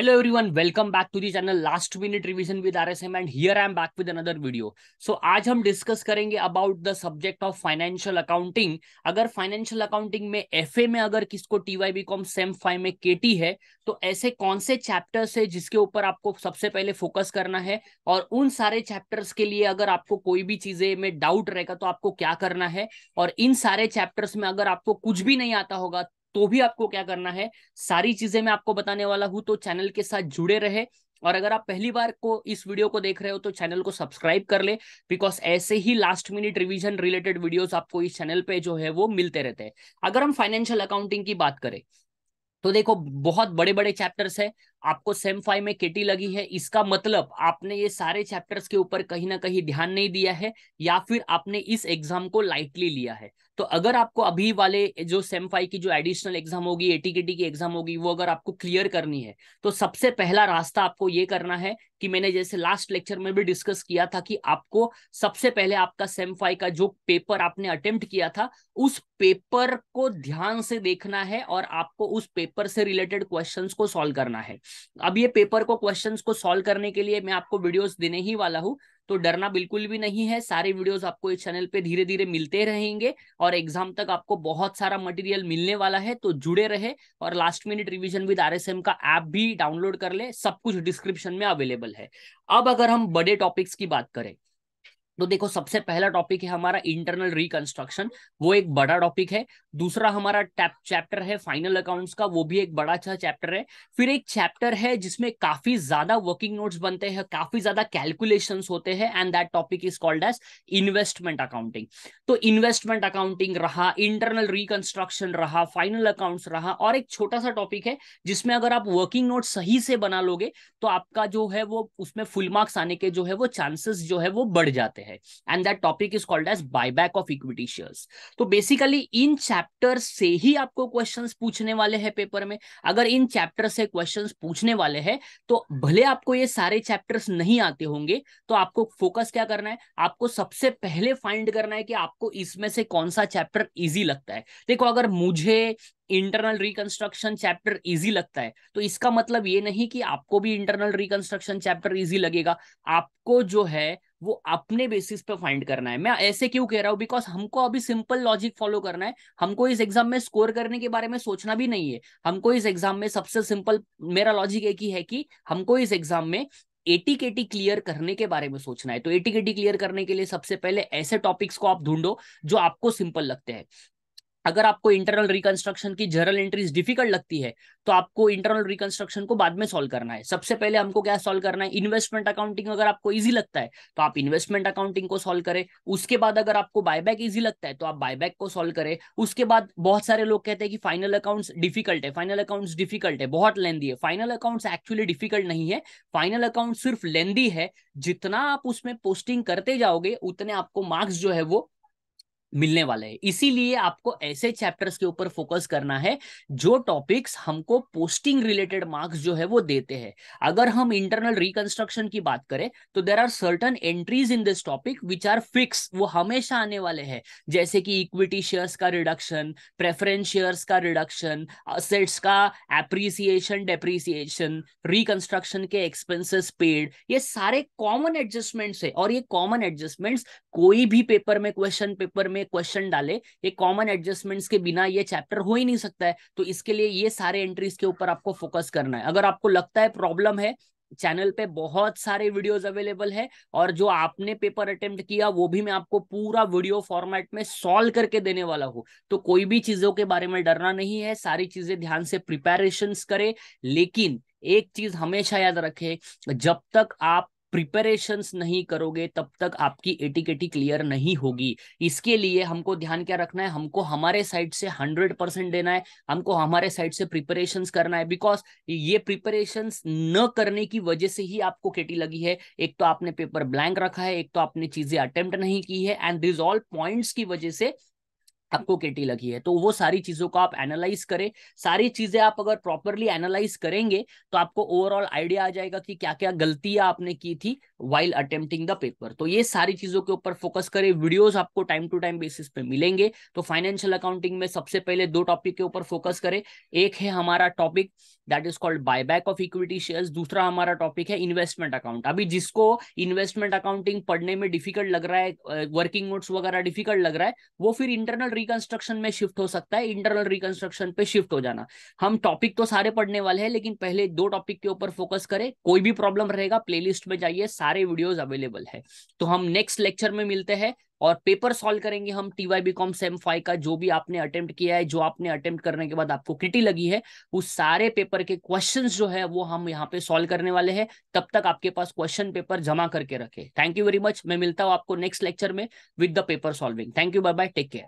Hello everyone, welcome back to the channel Last Minute Revision with RSM and here I am back with another video. So आज हम discuss करेंगे about the subject of financial accounting अगर financial accounting में F में अगर किसको T Y B com sem five में के है तो ऐसे कौन से चैप्टर्स है जिसके ऊपर आपको सबसे पहले फोकस करना है और उन सारे चैप्टर्स के लिए अगर आपको कोई भी चीजें में डाउट रहेगा तो आपको क्या करना है और इन सारे चैप्टर्स में अगर आपको कुछ भी नहीं आता होगा तो भी आपको क्या करना है सारी चीजें मैं आपको बताने वाला हूं तो चैनल के साथ जुड़े रहे और अगर आप पहली बार को इस वीडियो को देख रहे हो तो चैनल को सब्सक्राइब कर ले बिकॉज ऐसे ही last minute revision related videos आपको इस चैनल पे जो है वो मिलते रहते हैं अगर हम फाइनेंशियल अकाउंटिंग की बात करें तो देखो बहुत बड़े बड़े चैप्टर्स है आपको सेम फाइव में केटी लगी है इसका मतलब आपने ये सारे चैप्टर्स के ऊपर कहीं ना कहीं ध्यान नहीं दिया है या फिर आपने इस एग्जाम को लाइटली लिया है तो अगर आपको अभी वाले जो सेम फाइव की जो एडिशनल एग्जाम होगी एटी केटी की एग्जाम होगी वो अगर आपको क्लियर करनी है तो सबसे पहला रास्ता आपको ये करना है कि मैंने जैसे लास्ट लेक्चर में भी डिस्कस किया था कि आपको सबसे पहले आपका सेम फाइव का जो पेपर आपने अटेम्प्ट किया था उस पेपर को ध्यान से देखना है और आपको उस पेपर से रिलेटेड क्वेश्चंस को सॉल्व करना है अब ये पेपर को क्वेश्चन को सोल्व करने के लिए मैं आपको वीडियो देने ही वाला हूँ तो डरना बिल्कुल भी नहीं है सारे वीडियोस आपको इस चैनल पे धीरे धीरे मिलते रहेंगे और एग्जाम तक आपको बहुत सारा मटेरियल मिलने वाला है तो जुड़े रहे और last minute revision with RSM का ऐप भी डाउनलोड कर ले सब कुछ डिस्क्रिप्शन में अवेलेबल है अब अगर हम बड़े टॉपिक्स की बात करें तो देखो सबसे पहला टॉपिक है हमारा इंटरनल रिकंस्ट्रक्शन वो एक बड़ा टॉपिक है दूसरा हमारा टैप चैप्टर है फाइनल अकाउंट्स का वो भी एक बड़ा अच्छा चैप्टर है फिर एक चैप्टर है जिसमें काफी ज्यादा वर्किंग नोट्स बनते हैं काफी ज्यादा कैलकुलेशंस होते हैं and that topic is called as investment accounting तो इन्वेस्टमेंट अकाउंटिंग रहा इंटरनल रिकंस्ट्रक्शन रहा फाइनल अकाउंट्स रहा और एक छोटा सा टॉपिक है जिसमें अगर आप वर्किंग नोट सही से बना लोगे तो आपका जो है वो उसमें फुल मार्क्स आने के जो है वो चांसेस जो है वो बढ़ जाते हैं है and that topic is called as buyback of equity shares तो बेसिकली इन चैप्टर से ही आपको क्वेश्चन पूछने वाले हैं पेपर में अगर इन चैप्टर से क्वेश्चन पूछने वाले हैं तो भले आपको ये सारे चैप्टर्स नहीं आते होंगे तो आपको फोकस क्या करना है आपको सबसे पहले फाइंड करना है कि आपको इसमें से कौन सा चैप्टर इजी लगता है देखो अगर मुझे इंटरनल रिकंस्ट्रक्शन चैप्टर इजी लगता है तो इसका मतलब ये नहीं कि आपको भी इंटरनल रिकंस्ट्रक्शन चैप्टर इजी लगेगा आपको जो है वो अपने बेसिस पे फाइंड करना है मैं ऐसे क्यों कह रहा हूँ बिकॉज हमको अभी सिंपल लॉजिक फॉलो करना है हमको इस एग्जाम में स्कोर करने के बारे में सोचना भी नहीं है हमको इस एग्जाम में सबसे सिंपल मेरा लॉजिक एक ही है कि हमको इस एग्जाम में एटी टी क्लियर करने के बारे में सोचना है तो एटी केटी क्लियर करने के लिए सबसे पहले ऐसे टॉपिक्स को आप ढूंढो जो आपको सिंपल लगते हैं अगर आपको इंटरनल रिकंस्ट्रक्शन की जर्नल एंट्रीज डिफिकल्ट लगती है तो आपको इंटरनल रिकंस्ट्रक्शन को बाद में सॉल्व करना है सबसे पहले हमको क्या सॉल्व करना है इन्वेस्टमेंट अकाउंटिंग अगर आपको इजी लगता है तो आप इन्वेस्टमेंट अकाउंटिंग को सॉल्व करें उसके बाद अगर आपको बायबैक इजी लगता है तो आप बायबैक को सॉल्व करें उसके बाद बहुत सारे लोग कहते हैं कि फाइनल अकाउंट्स डिफिकल्ट है फाइनल अकाउंट्स डिफिकल्ट है बहुत लेंदी है फाइनल अकाउंट्स एक्चुअली डिफिकल्ट नहीं है फाइनल अकाउंट सिर्फ लेंदी है जितना आप उसमें पोस्टिंग करते जाओगे उतने आपको मार्क्स जो है वो मिलने वाले हैं इसीलिए आपको ऐसे चैप्टर्स के ऊपर फोकस करना है जो टॉपिक्स हमको पोस्टिंग रिलेटेड मार्क्स जो है वो देते हैं अगर हम इंटरनल रिकंस्ट्रक्शन की बात करें तो there are certain entries in this topic which are fix वो हमेशा आने वाले हैं जैसे कि इक्विटी शेयर्स का रिडक्शन प्रेफरेंस शेयर्स का रिडक्शन असेट्स का एप्रिसिएशन डेप्रिसिएशन रिकंस्ट्रक्शन के एक्सपेंसेस पेड ये सारे कॉमन एडजस्टमेंट्स है और ये कॉमन एडजस्टमेंट्स कोई भी पेपर में क्वेश्चन पेपर में में क्वेश्चन डाले ये कॉमन एडजस्टमेंट्स के बिना ये चैप्टर हो ही नहीं सकता है तो इसके लिए ये सारे एंट्रीज के ऊपर आपको फोकस करना है अगर आपको लगता है प्रॉब्लम है चैनल पे बहुत सारे वीडियोस अवेलेबल है और जो आपने पेपर अटेम्प्ट किया वो भी मैं आपको पूरा वीडियो फॉर्मेट में सॉल्व करके देने वाला हूँ तो कोई भी चीजों के बारे में डरना नहीं है सारी चीजें ध्यान से प्रिपेरेशन करें लेकिन एक चीज हमेशा याद रखें जब तक आप प्रिपरेशन नहीं करोगे तब तक आपकी एटिकेटी क्लियर नहीं होगी इसके लिए हमको ध्यान क्या रखना है हमको हमारे साइड से हंड्रेड परसेंट देना है हमको हमारे साइड से प्रिपरेशन करना है बिकॉज ये प्रिपरेशन न करने की वजह से ही आपको केटी लगी है एक तो आपने पेपर ब्लैंक रखा है एक तो आपने चीजें अटेम्प्ट नहीं की है एंड दिज ऑल पॉइंट्स की वजह से आपको केटी लगी है तो वो सारी चीजों को आप एनालाइज करें सारी चीजें आप अगर प्रॉपरली एनालाइज करेंगे तो आपको ओवरऑल आइडिया आ जाएगा कि क्या क्या गलतियां आपने की थी वाइल अटेम्प्टिंग द पेपर तो ये सारी चीजों के ऊपर फोकस करें वीडियोस आपको टाइम टू टाइम बेसिस पे मिलेंगे तो फाइनेंशियल अकाउंटिंग में सबसे पहले दो टॉपिक के ऊपर फोकस करें एक है हमारा topic that is called buy of equity share दूसरा हमारा टॉपिक है इन्वेस्टमेंट अकाउंट अभी जिसको इन्वेस्टमेंट अकाउंटिंग पढ़ने में डिफिकल्ट लग रहा है वर्किंग नोट्स वगैरह डिफिकल्ट लग रहा है वो फिर इंटरनल रिकंस्ट्रक्शन में शिफ्ट हो सकता है इंटरनल रिकंस्ट्रक्शन पे शिफ्ट हो जाना हम टॉपिक तो सारे पढ़ने वाले हैं लेकिन पहले दो टॉपिक के ऊपर फोकस करें कोई भी प्रॉब्लम रहेगा प्लेलिस्ट में जाइए सारे वीडियोस अवेलेबल है तो हम नेक्स्ट लेक्चर में मिलते हैं और पेपर सॉल्व करेंगे हम T Y B com sem five का जो भी आपने अटेम्प्ट किया है जो आपने अटेम्प्ट करने के बाद आपको किटी लगी है उस सारे पेपर के क्वेश्चंस जो है वो हम यहाँ पे सॉल्व करने वाले हैं तब तक आपके पास क्वेश्चन पेपर जमा करके रखे थैंक यू वेरी मच मैं मिलता हूँ आपको नेक्स्ट लेक्चर में with the paper solving thank you bye bye take care